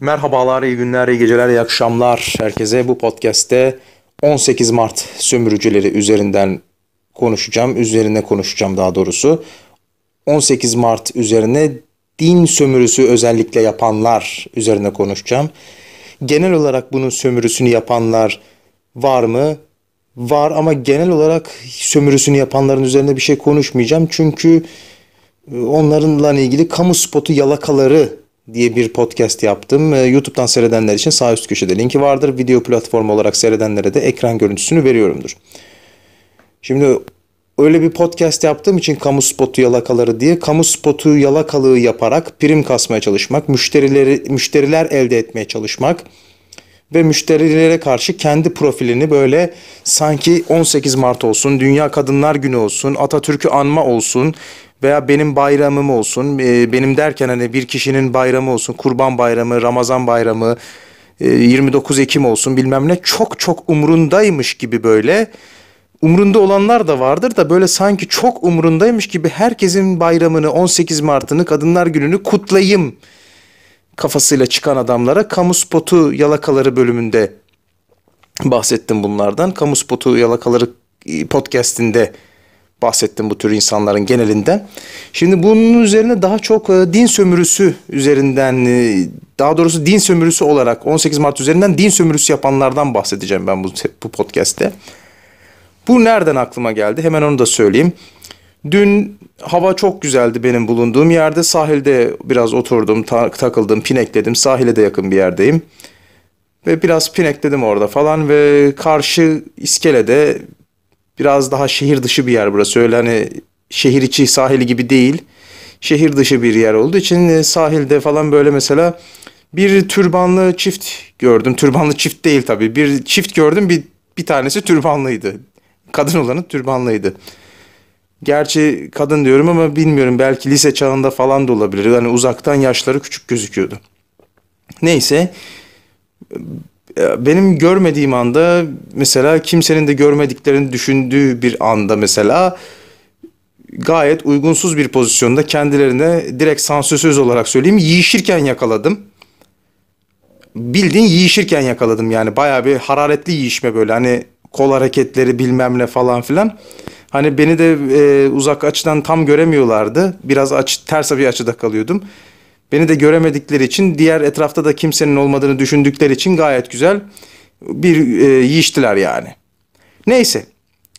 Merhabalar, iyi günler, iyi geceler, iyi akşamlar herkese. Bu podcast'te 18 Mart sömürücüleri üzerinden konuşacağım, üzerine konuşacağım daha doğrusu. 18 Mart üzerine din sömürüsü özellikle yapanlar üzerine konuşacağım. Genel olarak bunun sömürüsünü yapanlar var mı? Var ama genel olarak sömürüsünü yapanların üzerine bir şey konuşmayacağım. Çünkü onlarınla ilgili kamu spotu yalakaları diye bir podcast yaptım. E, YouTube'dan seyredenler için sağ üst köşede linki vardır. Video platformu olarak seyredenlere de ekran görüntüsünü veriyorumdur. Şimdi öyle bir podcast yaptığım için kamu spotu yalakaları diye kamu spotu yalakalığı yaparak prim kasmaya çalışmak, müşterileri müşteriler elde etmeye çalışmak ve müşterilere karşı kendi profilini böyle sanki 18 Mart olsun, Dünya Kadınlar Günü olsun, Atatürk'ü anma olsun, veya benim bayramım olsun, e, benim derken hani bir kişinin bayramı olsun, kurban bayramı, Ramazan bayramı, e, 29 Ekim olsun bilmem ne çok çok umrundaymış gibi böyle umrunda olanlar da vardır da böyle sanki çok umrundaymış gibi herkesin bayramını 18 Mart'ını Kadınlar Günü'nü kutlayayım kafasıyla çıkan adamlara kamu spotu yalakaları bölümünde bahsettim bunlardan. Kamu spotu yalakaları e, podcast'inde bahsettim bu tür insanların genelinden. Şimdi bunun üzerine daha çok e, din sömürüsü üzerinden e, daha doğrusu din sömürüsü olarak 18 Mart üzerinden din sömürüsü yapanlardan bahsedeceğim ben bu, bu podcast'te. Bu nereden aklıma geldi? Hemen onu da söyleyeyim. Dün hava çok güzeldi benim bulunduğum yerde. Sahilde biraz oturdum, ta- takıldım, pinekledim. Sahile de yakın bir yerdeyim. Ve biraz pinekledim orada falan ve karşı iskelede Biraz daha şehir dışı bir yer burası. Öyle hani şehir içi sahili gibi değil. Şehir dışı bir yer olduğu için e, sahilde falan böyle mesela bir türbanlı çift gördüm. Türbanlı çift değil tabii. Bir çift gördüm. Bir bir tanesi türbanlıydı. Kadın olanı türbanlıydı. Gerçi kadın diyorum ama bilmiyorum belki lise çağında falan da olabilir. Yani uzaktan yaşları küçük gözüküyordu. Neyse e, benim görmediğim anda mesela kimsenin de görmediklerini düşündüğü bir anda mesela gayet uygunsuz bir pozisyonda kendilerine direkt sansürsüz olarak söyleyeyim yiyişirken yakaladım. Bildiğin yiyişirken yakaladım yani baya bir hararetli yiyişme böyle hani kol hareketleri bilmem ne falan filan. Hani beni de e, uzak açıdan tam göremiyorlardı. Biraz aç, ters bir açıda kalıyordum. Beni de göremedikleri için diğer etrafta da kimsenin olmadığını düşündükleri için gayet güzel bir e, yiyiştiler yani. Neyse.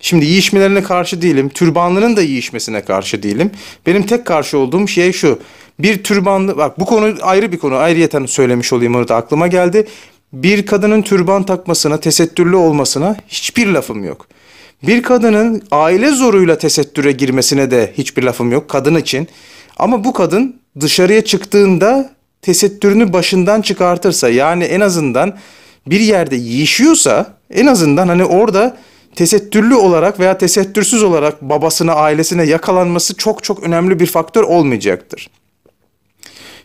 Şimdi yiyişmelerine karşı değilim. Türbanlının da yiyişmesine karşı değilim. Benim tek karşı olduğum şey şu. Bir türbanlı bak bu konu ayrı bir konu. Ayrıyeten söylemiş olayım onu da aklıma geldi. Bir kadının türban takmasına, tesettürlü olmasına hiçbir lafım yok. Bir kadının aile zoruyla tesettüre girmesine de hiçbir lafım yok kadın için. Ama bu kadın dışarıya çıktığında tesettürünü başından çıkartırsa yani en azından bir yerde yiyişiyorsa en azından hani orada tesettürlü olarak veya tesettürsüz olarak babasına ailesine yakalanması çok çok önemli bir faktör olmayacaktır.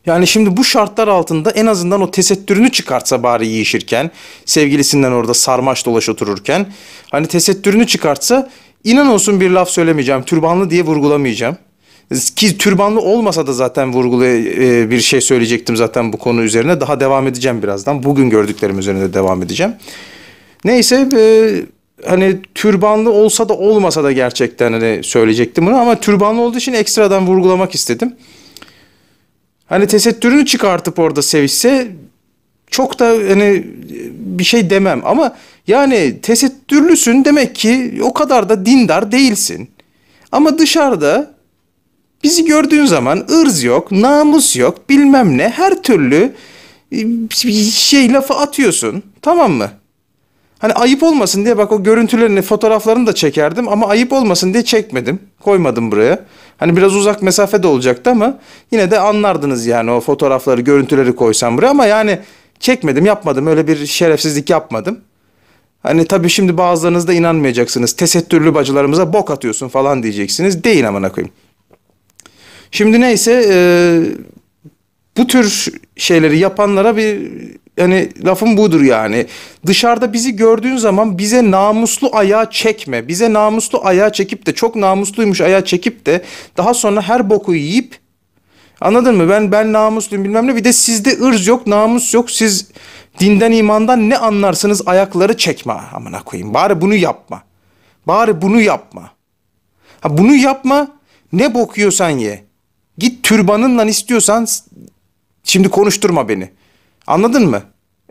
Yani şimdi bu şartlar altında en azından o tesettürünü çıkartsa bari yiyişirken, sevgilisinden orada sarmaş dolaş otururken, hani tesettürünü çıkartsa inan olsun bir laf söylemeyeceğim, türbanlı diye vurgulamayacağım. Ki türbanlı olmasa da zaten vurgulu e, e, bir şey söyleyecektim zaten bu konu üzerine. Daha devam edeceğim birazdan. Bugün gördüklerim üzerine devam edeceğim. Neyse e, hani türbanlı olsa da olmasa da gerçekten hani söyleyecektim bunu ama türbanlı olduğu için ekstradan vurgulamak istedim. Hani tesettürünü çıkartıp orada sevişse çok da hani bir şey demem ama yani tesettürlüsün demek ki o kadar da dindar değilsin. Ama dışarıda Bizi gördüğün zaman ırz yok, namus yok, bilmem ne her türlü e, şey lafı atıyorsun. Tamam mı? Hani ayıp olmasın diye bak o görüntülerini, fotoğraflarını da çekerdim ama ayıp olmasın diye çekmedim. Koymadım buraya. Hani biraz uzak mesafede olacaktı ama yine de anlardınız yani o fotoğrafları, görüntüleri koysam buraya ama yani çekmedim, yapmadım. Öyle bir şerefsizlik yapmadım. Hani tabii şimdi bazılarınız da inanmayacaksınız. Tesettürlü bacılarımıza bok atıyorsun falan diyeceksiniz. değil amına koyayım. Şimdi neyse e, bu tür şeyleri yapanlara bir hani lafım budur yani. Dışarıda bizi gördüğün zaman bize namuslu ayağa çekme. Bize namuslu ayağa çekip de çok namusluymuş ayağa çekip de daha sonra her boku yiyip anladın mı? Ben ben namusluyum bilmem ne. Bir de sizde ırz yok, namus yok. Siz dinden imandan ne anlarsınız? Ayakları çekme amına koyayım. Bari bunu yapma. Bari bunu yapma. Ha bunu yapma. Ne bokuyorsan ye. Git türbanınla istiyorsan şimdi konuşturma beni. Anladın mı?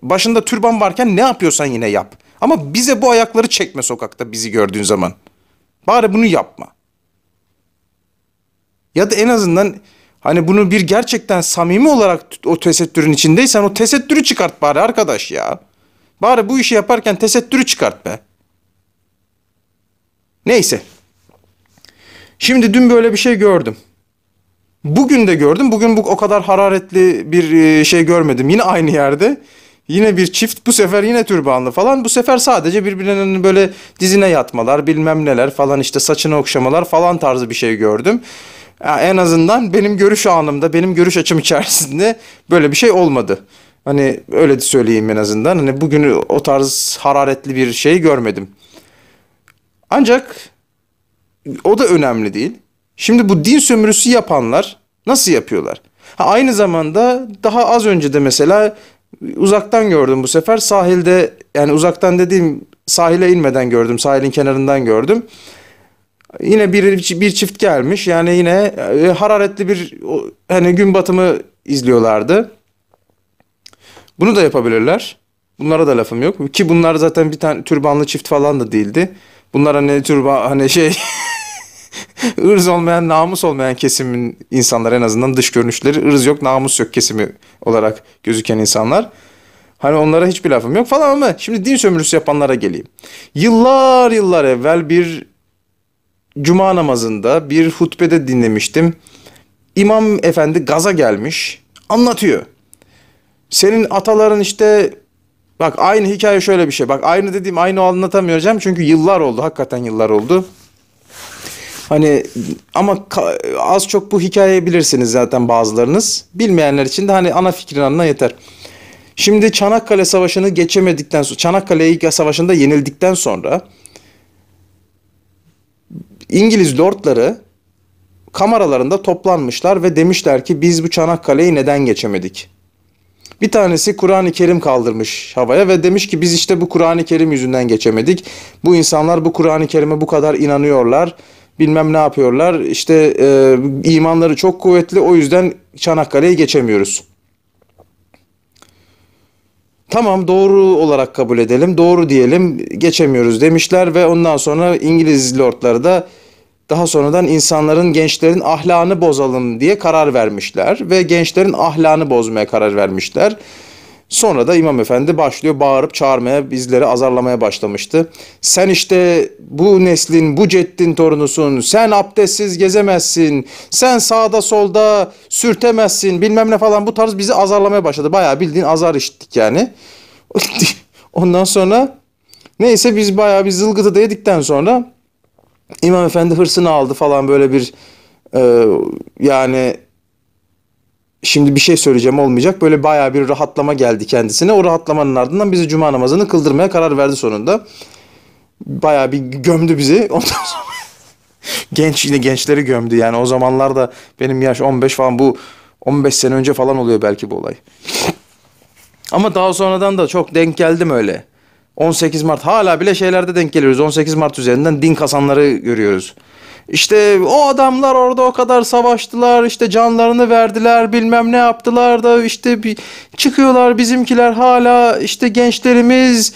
Başında türban varken ne yapıyorsan yine yap. Ama bize bu ayakları çekme sokakta bizi gördüğün zaman. Bari bunu yapma. Ya da en azından hani bunu bir gerçekten samimi olarak o tesettürün içindeysen o tesettürü çıkart bari arkadaş ya. Bari bu işi yaparken tesettürü çıkart be. Neyse. Şimdi dün böyle bir şey gördüm. Bugün de gördüm. Bugün bu o kadar hararetli bir e, şey görmedim. Yine aynı yerde. Yine bir çift bu sefer yine türbanlı falan. Bu sefer sadece birbirlerinin böyle dizine yatmalar bilmem neler falan işte saçını okşamalar falan tarzı bir şey gördüm. Yani en azından benim görüş anımda benim görüş açım içerisinde böyle bir şey olmadı. Hani öyle de söyleyeyim en azından. Hani bugün o tarz hararetli bir şey görmedim. Ancak o da önemli değil. Şimdi bu din sömürüsü yapanlar nasıl yapıyorlar? Ha, aynı zamanda daha az önce de mesela uzaktan gördüm bu sefer sahilde yani uzaktan dediğim sahile inmeden gördüm sahilin kenarından gördüm. Yine bir, bir çift gelmiş yani yine e, hararetli bir hani gün batımı izliyorlardı. Bunu da yapabilirler. Bunlara da lafım yok. Ki bunlar zaten bir tane türbanlı çift falan da değildi. Bunlar hani türba hani şey ırz olmayan, namus olmayan kesimin insanlar en azından dış görünüşleri ırz yok, namus yok kesimi olarak gözüken insanlar. Hani onlara hiçbir lafım yok falan ama şimdi din sömürüsü yapanlara geleyim. Yıllar yıllar evvel bir cuma namazında bir hutbede dinlemiştim. İmam efendi gaza gelmiş anlatıyor. Senin ataların işte bak aynı hikaye şöyle bir şey. Bak aynı dediğim aynı anlatamayacağım çünkü yıllar oldu hakikaten yıllar oldu. Hani ama az çok bu hikayeyi bilirsiniz zaten bazılarınız. Bilmeyenler için de hani ana fikrin anına yeter. Şimdi Çanakkale Savaşı'nı geçemedikten sonra Çanakkale Savaşı'nda yenildikten sonra İngiliz lordları kameralarında toplanmışlar ve demişler ki biz bu Çanakkale'yi neden geçemedik? Bir tanesi Kur'an-ı Kerim kaldırmış havaya ve demiş ki biz işte bu Kur'an-ı Kerim yüzünden geçemedik. Bu insanlar bu Kur'an-ı Kerim'e bu kadar inanıyorlar bilmem ne yapıyorlar. İşte e, imanları çok kuvvetli o yüzden Çanakkale'yi geçemiyoruz. Tamam doğru olarak kabul edelim, doğru diyelim, geçemiyoruz demişler ve ondan sonra İngiliz lordları da daha sonradan insanların, gençlerin ahlakını bozalım diye karar vermişler ve gençlerin ahlakını bozmaya karar vermişler. Sonra da İmam Efendi başlıyor bağırıp çağırmaya, bizleri azarlamaya başlamıştı. Sen işte bu neslin, bu ceddin torunusun, sen abdestsiz gezemezsin, sen sağda solda sürtemezsin bilmem ne falan bu tarz bizi azarlamaya başladı. Bayağı bildiğin azar işittik yani. Ondan sonra neyse biz bayağı bir zılgıtı da yedikten sonra İmam Efendi hırsını aldı falan böyle bir e, yani şimdi bir şey söyleyeceğim olmayacak. Böyle baya bir rahatlama geldi kendisine. O rahatlamanın ardından bizi cuma namazını kıldırmaya karar verdi sonunda. Baya bir gömdü bizi. Ondan sonra genç yine gençleri gömdü. Yani o zamanlarda benim yaş 15 falan bu 15 sene önce falan oluyor belki bu olay. Ama daha sonradan da çok denk geldim öyle. 18 Mart hala bile şeylerde denk geliyoruz. 18 Mart üzerinden din kasanları görüyoruz. İşte o adamlar orada o kadar savaştılar, işte canlarını verdiler, bilmem ne yaptılar da işte bir çıkıyorlar bizimkiler hala işte gençlerimiz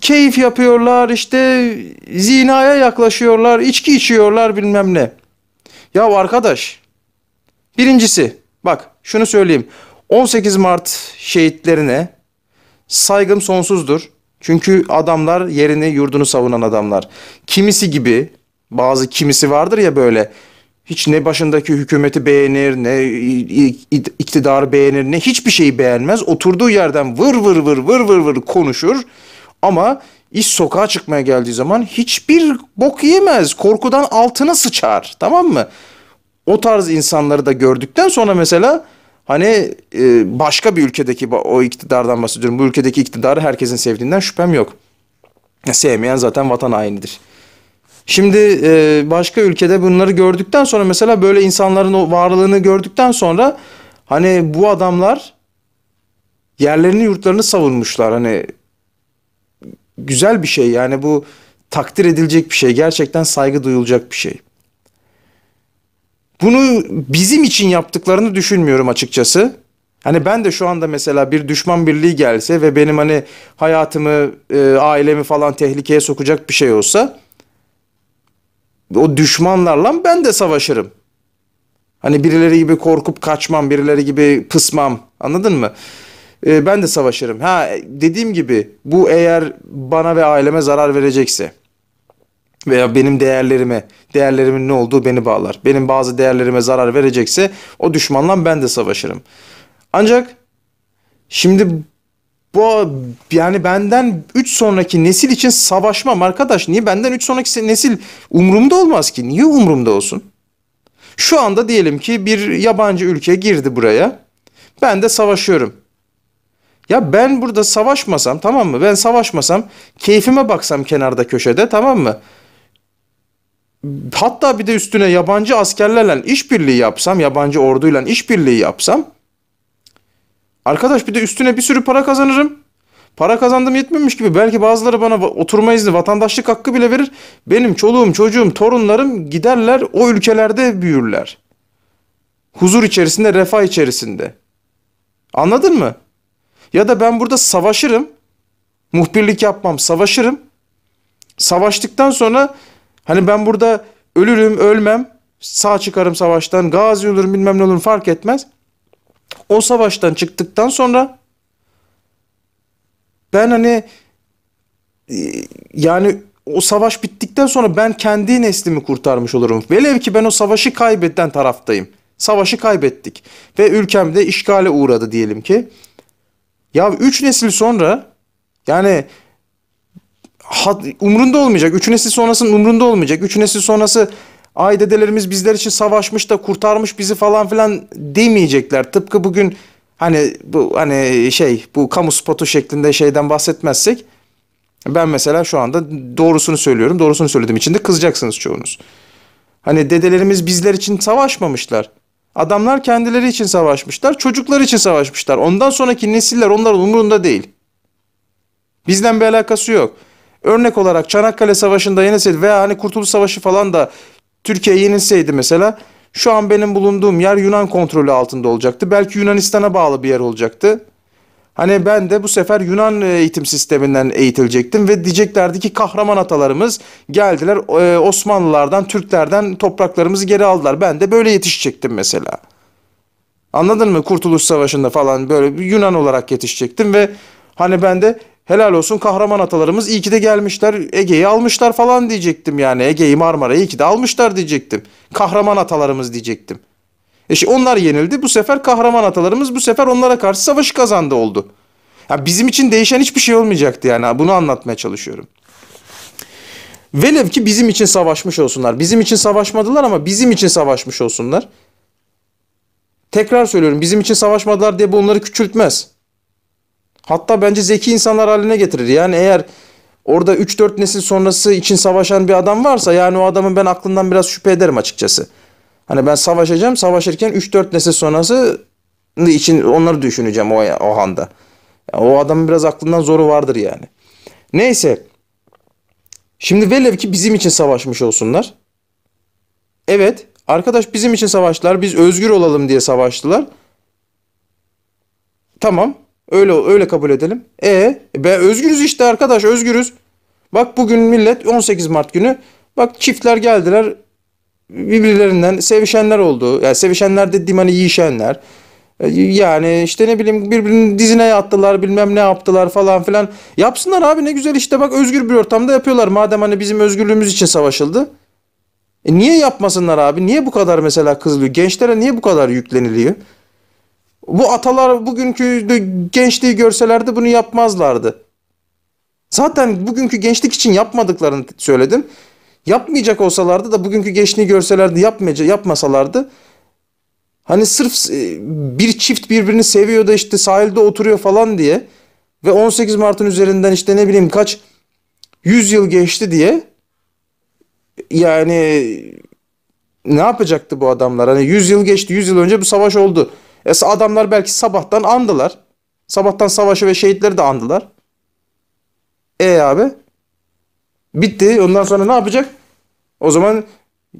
keyif yapıyorlar, işte zinaya yaklaşıyorlar, içki içiyorlar bilmem ne. Ya arkadaş, birincisi bak şunu söyleyeyim. 18 Mart şehitlerine saygım sonsuzdur. Çünkü adamlar yerini yurdunu savunan adamlar. Kimisi gibi bazı kimisi vardır ya böyle hiç ne başındaki hükümeti beğenir ne iktidarı beğenir ne hiçbir şeyi beğenmez. Oturduğu yerden vır vır vır vır vır vır konuşur ama iş sokağa çıkmaya geldiği zaman hiçbir bok yemez. Korkudan altına sıçar tamam mı? O tarz insanları da gördükten sonra mesela hani e, başka bir ülkedeki o iktidardan bahsediyorum. Bu ülkedeki iktidarı herkesin sevdiğinden şüphem yok. Sevmeyen zaten vatan hainidir. Şimdi e, başka ülkede bunları gördükten sonra mesela böyle insanların o varlığını gördükten sonra hani bu adamlar yerlerini yurtlarını savunmuşlar. Hani güzel bir şey yani bu takdir edilecek bir şey. Gerçekten saygı duyulacak bir şey. Bunu bizim için yaptıklarını düşünmüyorum açıkçası. Hani ben de şu anda mesela bir düşman birliği gelse ve benim hani hayatımı, e, ailemi falan tehlikeye sokacak bir şey olsa o düşmanlarla ben de savaşırım. Hani birileri gibi korkup kaçmam, birileri gibi pısmam. Anladın mı? Ee, ben de savaşırım. Ha dediğim gibi bu eğer bana ve aileme zarar verecekse veya benim değerlerime, değerlerimin ne olduğu beni bağlar. Benim bazı değerlerime zarar verecekse o düşmanla ben de savaşırım. Ancak şimdi bu yani benden 3 sonraki nesil için savaşmam arkadaş. Niye benden 3 sonraki nesil umurumda olmaz ki? Niye umurumda olsun? Şu anda diyelim ki bir yabancı ülke girdi buraya. Ben de savaşıyorum. Ya ben burada savaşmasam tamam mı? Ben savaşmasam keyfime baksam kenarda köşede tamam mı? Hatta bir de üstüne yabancı askerlerle işbirliği yapsam, yabancı orduyla işbirliği yapsam Arkadaş bir de üstüne bir sürü para kazanırım. Para kazandım yetmemiş gibi belki bazıları bana oturma izni, vatandaşlık hakkı bile verir. Benim çoluğum, çocuğum, torunlarım giderler o ülkelerde büyürler. Huzur içerisinde, refah içerisinde. Anladın mı? Ya da ben burada savaşırım. Muhbirlik yapmam, savaşırım. Savaştıktan sonra hani ben burada ölürüm, ölmem, sağ çıkarım savaştan, gazi olurum, bilmem ne olurum fark etmez o savaştan çıktıktan sonra ben hani e, yani o savaş bittikten sonra ben kendi neslimi kurtarmış olurum. Velev ki ben o savaşı kaybeden taraftayım. Savaşı kaybettik ve ülkemde işgale uğradı diyelim ki. Ya üç nesil sonra yani umrunda olmayacak. Üç nesil sonrasının umrunda olmayacak. Üç nesil sonrası ay dedelerimiz bizler için savaşmış da kurtarmış bizi falan filan demeyecekler. Tıpkı bugün hani bu hani şey bu kamu spotu şeklinde şeyden bahsetmezsek ben mesela şu anda doğrusunu söylüyorum. Doğrusunu söylediğim için de kızacaksınız çoğunuz. Hani dedelerimiz bizler için savaşmamışlar. Adamlar kendileri için savaşmışlar, çocuklar için savaşmışlar. Ondan sonraki nesiller onların umurunda değil. Bizden bir alakası yok. Örnek olarak Çanakkale Savaşı'nda yeneseydi veya hani Kurtuluş Savaşı falan da Türkiye yenilseydi mesela şu an benim bulunduğum yer Yunan kontrolü altında olacaktı. Belki Yunanistan'a bağlı bir yer olacaktı. Hani ben de bu sefer Yunan e, eğitim sisteminden eğitilecektim ve diyeceklerdi ki kahraman atalarımız geldiler e, Osmanlılardan, Türklerden topraklarımızı geri aldılar. Ben de böyle yetişecektim mesela. Anladın mı? Kurtuluş Savaşı'nda falan böyle Yunan olarak yetişecektim ve hani ben de helal olsun kahraman atalarımız iyi ki de gelmişler Ege'yi almışlar falan diyecektim yani. Ege'yi Marmara'yı iyi ki de almışlar diyecektim. Kahraman atalarımız diyecektim. E şimdi onlar yenildi bu sefer kahraman atalarımız bu sefer onlara karşı savaşı kazandı oldu. Yani bizim için değişen hiçbir şey olmayacaktı yani bunu anlatmaya çalışıyorum. Velev ki bizim için savaşmış olsunlar. Bizim için savaşmadılar ama bizim için savaşmış olsunlar. Tekrar söylüyorum bizim için savaşmadılar diye bu onları küçültmez. Hatta bence zeki insanlar haline getirir. Yani eğer orada 3-4 nesil sonrası için savaşan bir adam varsa yani o adamın ben aklından biraz şüphe ederim açıkçası. Hani ben savaşacağım savaşırken 3-4 nesil sonrası için onları düşüneceğim o, o anda. Yani o adamın biraz aklından zoru vardır yani. Neyse. Şimdi velev ki bizim için savaşmış olsunlar. Evet arkadaş bizim için savaştılar biz özgür olalım diye savaştılar. Tamam Öyle öyle kabul edelim. E be özgürüz işte arkadaş özgürüz. Bak bugün millet 18 Mart günü bak çiftler geldiler birbirlerinden sevişenler oldu. Yani sevişenler dediğim hani yiyişenler. E, yani işte ne bileyim birbirinin dizine attılar bilmem ne yaptılar falan filan. Yapsınlar abi ne güzel işte bak özgür bir ortamda yapıyorlar. Madem hani bizim özgürlüğümüz için savaşıldı. E niye yapmasınlar abi? Niye bu kadar mesela kızılıyor? Gençlere niye bu kadar yükleniliyor? Bu atalar bugünkü gençliği görselerdi bunu yapmazlardı. Zaten bugünkü gençlik için yapmadıklarını söyledim. Yapmayacak olsalardı da bugünkü gençliği görselerdi yapmayaca yapmasalardı hani sırf e, bir çift birbirini seviyor da işte sahilde oturuyor falan diye ve 18 Mart'ın üzerinden işte ne bileyim kaç 100 yıl geçti diye yani ne yapacaktı bu adamlar? Hani 100 yıl geçti, 100 yıl önce bu savaş oldu. E adamlar belki sabahtan andılar. Sabahtan savaşı ve şehitleri de andılar. E abi bitti. Ondan sonra ne yapacak? O zaman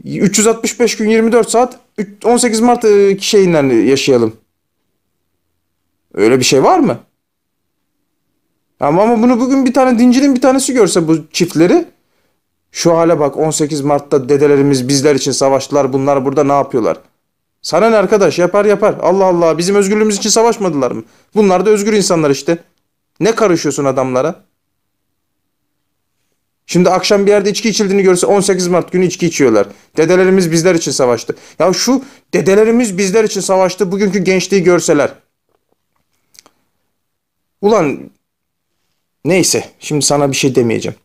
365 gün 24 saat 18 Mart e, şeyinden yaşayalım. Öyle bir şey var mı? Ama, ama bunu bugün bir tane dincinin bir tanesi görse bu çiftleri şu hale bak 18 Mart'ta dedelerimiz bizler için savaştılar bunlar burada ne yapıyorlar? Sana ne arkadaş yapar yapar. Allah Allah bizim özgürlüğümüz için savaşmadılar mı? Bunlar da özgür insanlar işte. Ne karışıyorsun adamlara? Şimdi akşam bir yerde içki içildiğini görse 18 Mart günü içki içiyorlar. Dedelerimiz bizler için savaştı. Ya şu dedelerimiz bizler için savaştı bugünkü gençliği görseler. Ulan neyse şimdi sana bir şey demeyeceğim.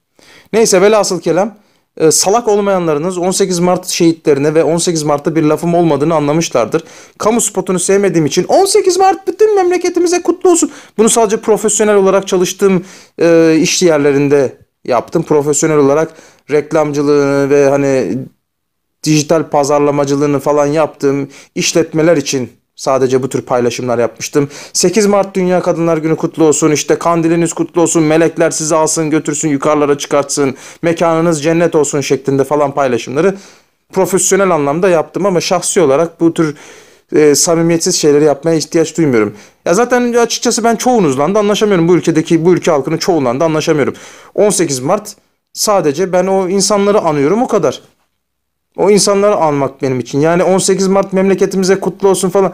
Neyse velhasıl kelam ee, salak olmayanlarınız 18 Mart şehitlerine ve 18 Mart'ta bir lafım olmadığını anlamışlardır. Kamu spotunu sevmediğim için 18 Mart bütün memleketimize kutlu olsun. Bunu sadece profesyonel olarak çalıştığım e, iş yerlerinde yaptım. Profesyonel olarak reklamcılığını ve hani dijital pazarlamacılığını falan yaptığım işletmeler için Sadece bu tür paylaşımlar yapmıştım. 8 Mart Dünya Kadınlar Günü kutlu olsun. İşte kandiliniz kutlu olsun. Melekler sizi alsın götürsün yukarılara çıkartsın. Mekanınız cennet olsun şeklinde falan paylaşımları profesyonel anlamda yaptım ama şahsi olarak bu tür e, samimiyetsiz şeyleri yapmaya ihtiyaç duymuyorum. Ya zaten açıkçası ben çoğunuzla da anlaşamıyorum. Bu ülkedeki bu ülke halkının çoğunla da anlaşamıyorum. 18 Mart sadece ben o insanları anıyorum o kadar. O insanları almak benim için. Yani 18 Mart memleketimize kutlu olsun falan.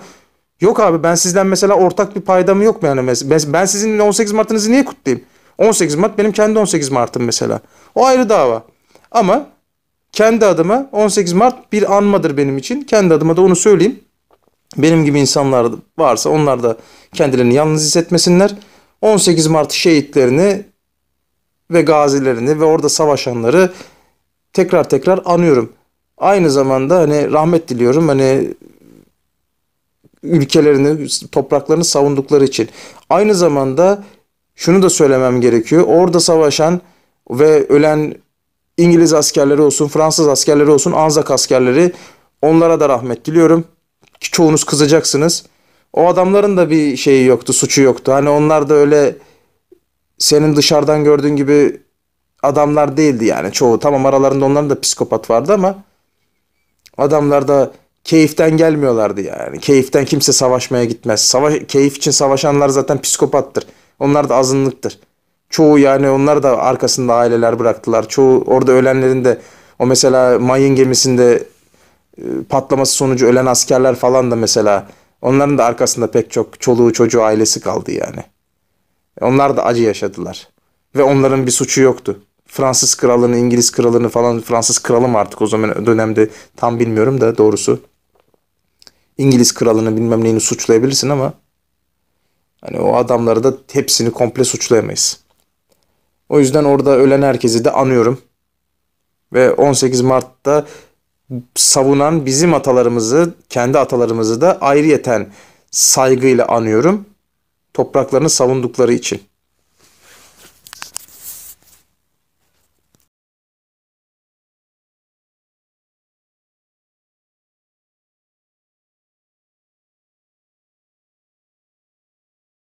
Yok abi ben sizden mesela ortak bir paydam yok mu yani? Ben sizin 18 Mart'ınızı niye kutlayayım? 18 Mart benim kendi 18 Mart'ım mesela. O ayrı dava. Ama kendi adıma 18 Mart bir anmadır benim için. Kendi adıma da onu söyleyeyim. Benim gibi insanlar varsa onlar da kendilerini yalnız hissetmesinler. 18 Mart şehitlerini ve gazilerini ve orada savaşanları tekrar tekrar anıyorum. Aynı zamanda hani rahmet diliyorum hani ülkelerini, topraklarını savundukları için. Aynı zamanda şunu da söylemem gerekiyor. Orada savaşan ve ölen İngiliz askerleri olsun, Fransız askerleri olsun, Anzak askerleri onlara da rahmet diliyorum. Ki çoğunuz kızacaksınız. O adamların da bir şeyi yoktu, suçu yoktu. Hani onlar da öyle senin dışarıdan gördüğün gibi adamlar değildi yani çoğu. Tamam aralarında onların da psikopat vardı ama Adamlar da keyiften gelmiyorlardı yani. Keyiften kimse savaşmaya gitmez. Savaş, keyif için savaşanlar zaten psikopattır. Onlar da azınlıktır. Çoğu yani onlar da arkasında aileler bıraktılar. Çoğu orada ölenlerin de o mesela mayın gemisinde e, patlaması sonucu ölen askerler falan da mesela onların da arkasında pek çok çoluğu çocuğu ailesi kaldı yani. Onlar da acı yaşadılar ve onların bir suçu yoktu. Fransız kralını, İngiliz kralını falan Fransız kralı mı artık o zaman dönemde tam bilmiyorum da doğrusu. İngiliz kralını bilmem neyini suçlayabilirsin ama hani o adamları da hepsini komple suçlayamayız. O yüzden orada ölen herkesi de anıyorum. Ve 18 Mart'ta savunan bizim atalarımızı, kendi atalarımızı da ayrıyeten saygıyla anıyorum. Topraklarını savundukları için.